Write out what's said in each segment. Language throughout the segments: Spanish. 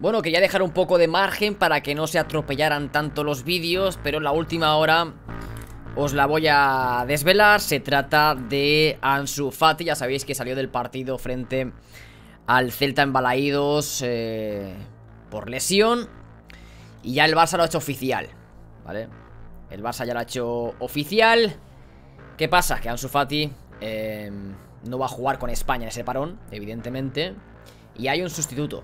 Bueno, quería dejar un poco de margen para que no se atropellaran tanto los vídeos, pero en la última hora os la voy a desvelar. Se trata de Ansu Fati, ya sabéis que salió del partido frente al Celta en eh, por lesión. Y ya el Barça lo ha hecho oficial, ¿vale? El Barça ya lo ha hecho oficial. ¿Qué pasa? Que Ansu Fati eh, no va a jugar con España en ese parón, evidentemente. Y hay un sustituto,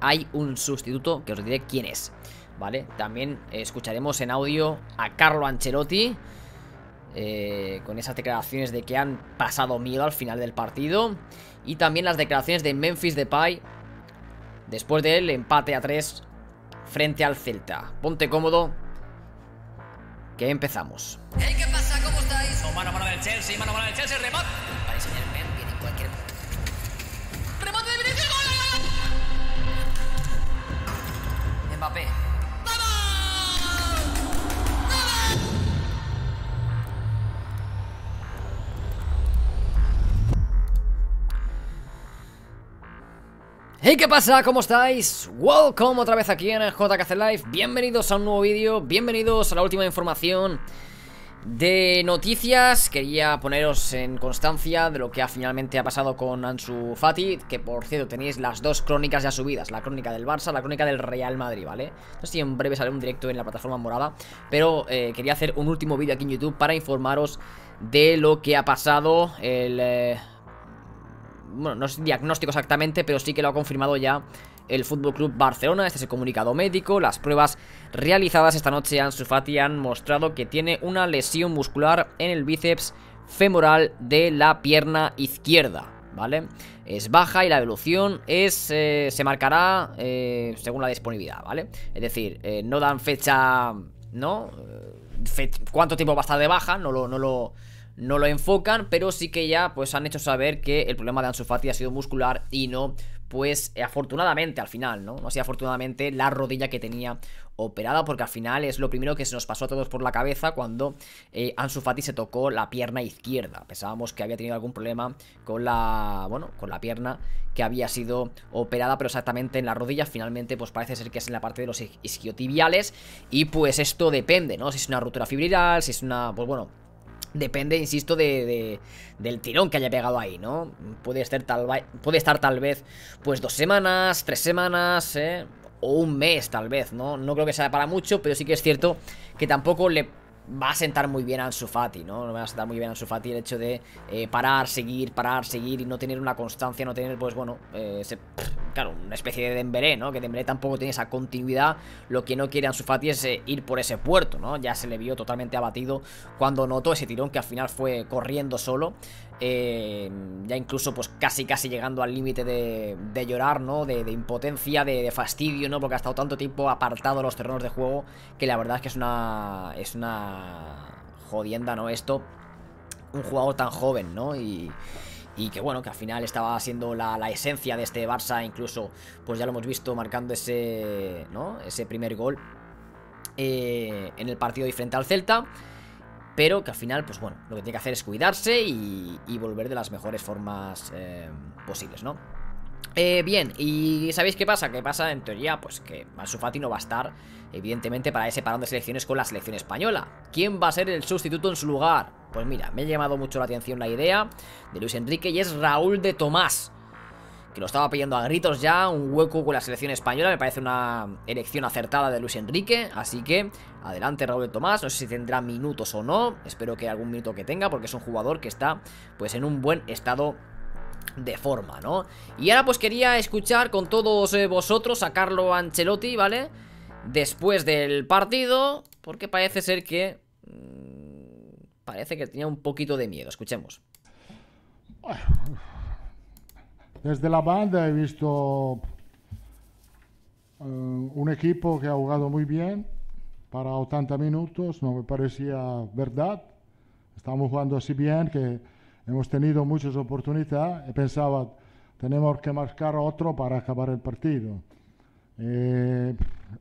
hay un sustituto que os diré quién es. ¿Vale? También escucharemos en audio a Carlo Ancelotti. Eh, con esas declaraciones de que han pasado miedo al final del partido. Y también las declaraciones de Memphis Depay después del empate a 3 frente al Celta. Ponte cómodo, que empezamos. ¿Qué pasa? ¿Cómo estáis? mano Chelsea, mano, del Chelsea, Hey, ¿qué pasa? ¿Cómo estáis? Welcome otra vez aquí en el JKC Live. Bienvenidos a un nuevo vídeo, bienvenidos a la última información de noticias, quería poneros en constancia de lo que finalmente ha pasado con Ansu Fati, que por cierto tenéis las dos crónicas ya subidas, la crónica del Barça, la crónica del Real Madrid, ¿vale? sé si en breve sale un directo en la plataforma morada, pero eh, quería hacer un último vídeo aquí en YouTube para informaros de lo que ha pasado el... Eh, bueno, no es diagnóstico exactamente, pero sí que lo ha confirmado ya el Fútbol Club Barcelona. Este es el comunicado médico. Las pruebas realizadas esta noche Ansu Fati han mostrado que tiene una lesión muscular en el bíceps femoral de la pierna izquierda. ¿Vale? Es baja y la evolución es, eh, se marcará eh, según la disponibilidad, ¿vale? Es decir, eh, no dan fecha, ¿no? cuánto tiempo va a estar de baja, no lo, no lo, no lo enfocan, pero sí que ya pues han hecho saber que el problema de Ansu ha sido muscular y no pues eh, afortunadamente al final, ¿no? No sido afortunadamente la rodilla que tenía operada, porque al final es lo primero que se nos pasó a todos por la cabeza cuando eh, se tocó la pierna izquierda. Pensábamos que había tenido algún problema con la, bueno, con la pierna que había sido operada, pero exactamente en la rodilla. Finalmente, pues parece ser que es en la parte de los isquiotibiales y pues esto depende, ¿no? Si es una ruptura fibrilar, si es una, pues bueno, Depende, insisto, de, del tirón que haya pegado ahí, ¿no? Puede, estar tal, puede estar tal vez, pues dos semanas, tres semanas, ¿eh? O un mes tal vez, ¿no? No creo que sea para mucho, pero sí que es cierto que tampoco le va a sentar muy bien al Sufati, ¿no? No le va a sentar muy bien al Sufati el hecho de eh, parar, seguir, parar, seguir y no tener una constancia, no tener, pues bueno, eh, ese claro, una especie de Dembélé, ¿no? Que Dembélé tampoco tiene esa continuidad, lo que no quiere Ansu Fati es eh, ir por ese puerto, ¿no? Ya se le vio totalmente abatido cuando notó ese tirón que al final fue corriendo solo, eh, ya incluso pues casi casi llegando al límite de, llorar, ¿no? De, impotencia, de, de, fastidio, ¿no? Porque ha estado tanto tiempo apartado de los terrenos de juego que la verdad es que es una... es una jodienda, ¿no? Esto, un jugador tan joven, ¿no? Y y que bueno, que al final estaba siendo la, esencia de este Barça, incluso pues ya lo hemos visto marcando ese, ¿no? ese primer gol eh, en el partido frente al Celta, pero que al final pues bueno, lo que tiene que hacer es cuidarse y, volver de las mejores formas eh, posibles, ¿no? Eh, bien, ¿y sabéis qué pasa? qué pasa, en teoría, pues que Mansufati no va a estar, evidentemente, para ese parón de selecciones con la selección española. ¿Quién va a ser el sustituto en su lugar? Pues mira, me ha llamado mucho la atención la idea de Luis Enrique y es Raúl de Tomás, que lo estaba pidiendo a gritos ya, un hueco con la selección española, me parece una elección acertada de Luis Enrique, así que adelante Raúl de Tomás, no sé si tendrá minutos o no, espero que algún minuto que tenga, porque es un jugador que está pues en un buen estado de forma, ¿no? Y ahora pues quería escuchar con todos eh, vosotros a Carlo Ancelotti, ¿vale? Después del partido, porque parece ser que... Mm, parece que tenía un poquito de miedo, escuchemos. Desde la banda he visto eh, un equipo que ha jugado muy bien para 80 minutos, no me parecía verdad. Estamos jugando así bien que Hemos tenido muchas oportunidades. Eh, pensaba, tenemos que marcar otro para acabar el partido. Eh,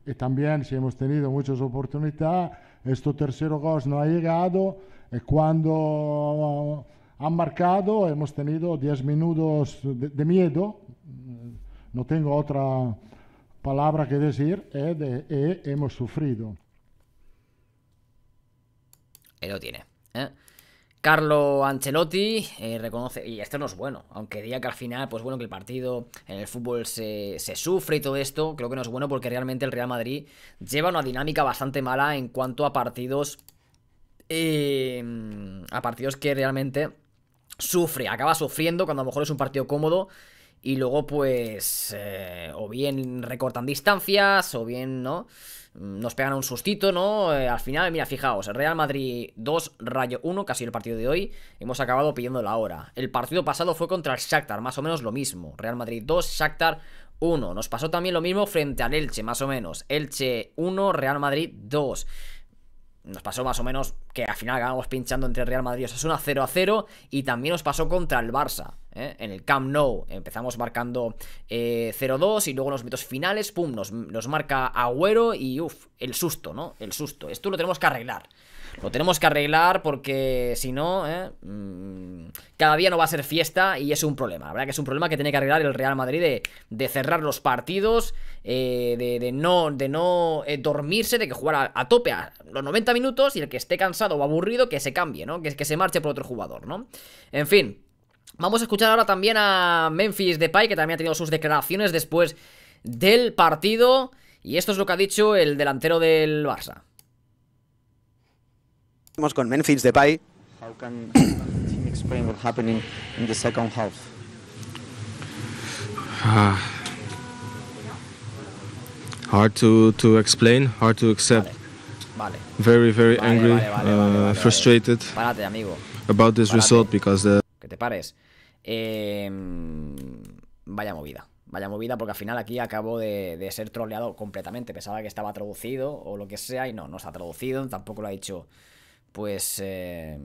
y también, si hemos tenido muchas oportunidades, este tercer gol no ha llegado. Y eh, cuando ah, han marcado, hemos tenido 10 minutos de, miedo. No tengo otra palabra que decir. Eh, hemos sufrido. Él lo tiene. Carlo Ancelotti eh, reconoce, y esto no es bueno, aunque diga que al final, pues bueno, que el partido en el fútbol se, sufre y todo esto, creo que no es bueno porque realmente el Real Madrid lleva una dinámica bastante mala en cuanto a partidos, em, a partidos que realmente sufre, acaba sufriendo cuando a lo mejor es un partido cómodo y luego pues eh, o bien recortan distancias o bien, ¿no? Nos pegan un sustito, ¿no? Eh, al final, mira, fijaos, Real Madrid 2, Rayo 1, casi el partido de hoy, hemos acabado pidiendo la hora. El partido pasado fue contra el Shakhtar, más o menos lo mismo. Real Madrid 2, Shakhtar 1. Nos pasó también lo mismo frente al Elche, más o menos. Elche 1, Real Madrid 2 nos pasó más o menos que al final acabamos pinchando entre Real Madrid y Osasuna 0 a 0 y también nos pasó contra el Barça. ¿eh? En el Camp Nou empezamos marcando 0-2 eh, y luego en los minutos finales, pum, nos, nos marca Agüero y uff, el susto, ¿no? El susto. Esto lo tenemos que arreglar. Lo tenemos que arreglar porque si no, ¿eh? mm, cada día no va a ser fiesta y es un problema. La verdad que es un problema que tiene que arreglar el Real Madrid de, cerrar los partidos, eh, de, no, de no eh, dormirse, de que jugar a, tope a los 90 minutos y el que esté cansado o aburrido que se cambie, ¿no? Que, que se marche por otro jugador, ¿no? En fin, vamos a escuchar ahora también a Memphis Depay, que también ha tenido sus declaraciones después del partido. Y esto es lo que ha dicho el delantero del Barça. Estamos con Memphis Depay. How can team explain what happened in, the second half? Ah. hard to, to explain, hard to accept. Vale. Very, very angry, uh, frustrated Parate amigo. about this result because Que te pares. Em, vaya movida. Vaya movida porque al final aquí acabo de, de, ser troleado completamente. Pensaba que estaba traducido o lo que sea y no, no está traducido. Tampoco lo ha dicho pues eh,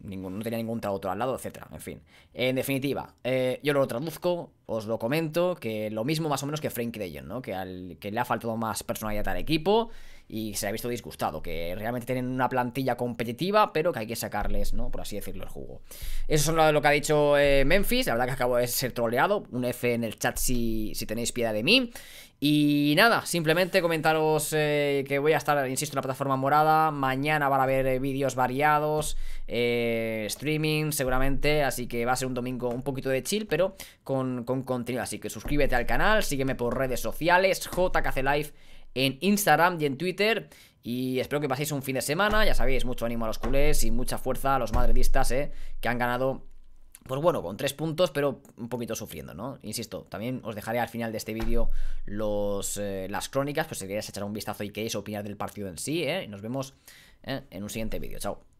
no tenía ningún traductor al lado, etc. En fin. En definitiva, eh, yo lo traduzco, os lo comento, que lo mismo más o menos que Frank Dejon, ¿no? Que, al, que le ha faltado más personalidad al equipo y se ha visto disgustado, que realmente tienen una plantilla competitiva, pero que hay que sacarles, ¿no? Por así decirlo, el jugo. Eso es lo que ha dicho eh, Memphis, la verdad que acabo de ser troleado, un F en el chat si, si tenéis piedad de mí. Y nada, simplemente comentaros eh, que voy a estar, insisto, en la plataforma morada. Mañana van a haber eh, vídeos variados, eh, streaming seguramente. Así que va a ser un domingo un poquito de chill, pero con, con contenido. Así que suscríbete al canal, sígueme por redes sociales, JKC Live en Instagram y en Twitter. Y espero que paséis un fin de semana. Ya sabéis, mucho ánimo a los culés y mucha fuerza a los madridistas, que han ganado pues bueno, con tres puntos, pero un poquito sufriendo, ¿no? Insisto, también os dejaré al final de este vídeo los, eh, las crónicas, pues si queréis echar un vistazo y queréis opinar del partido en sí, ¿eh? Y nos vemos ¿eh? en un siguiente vídeo. Chao.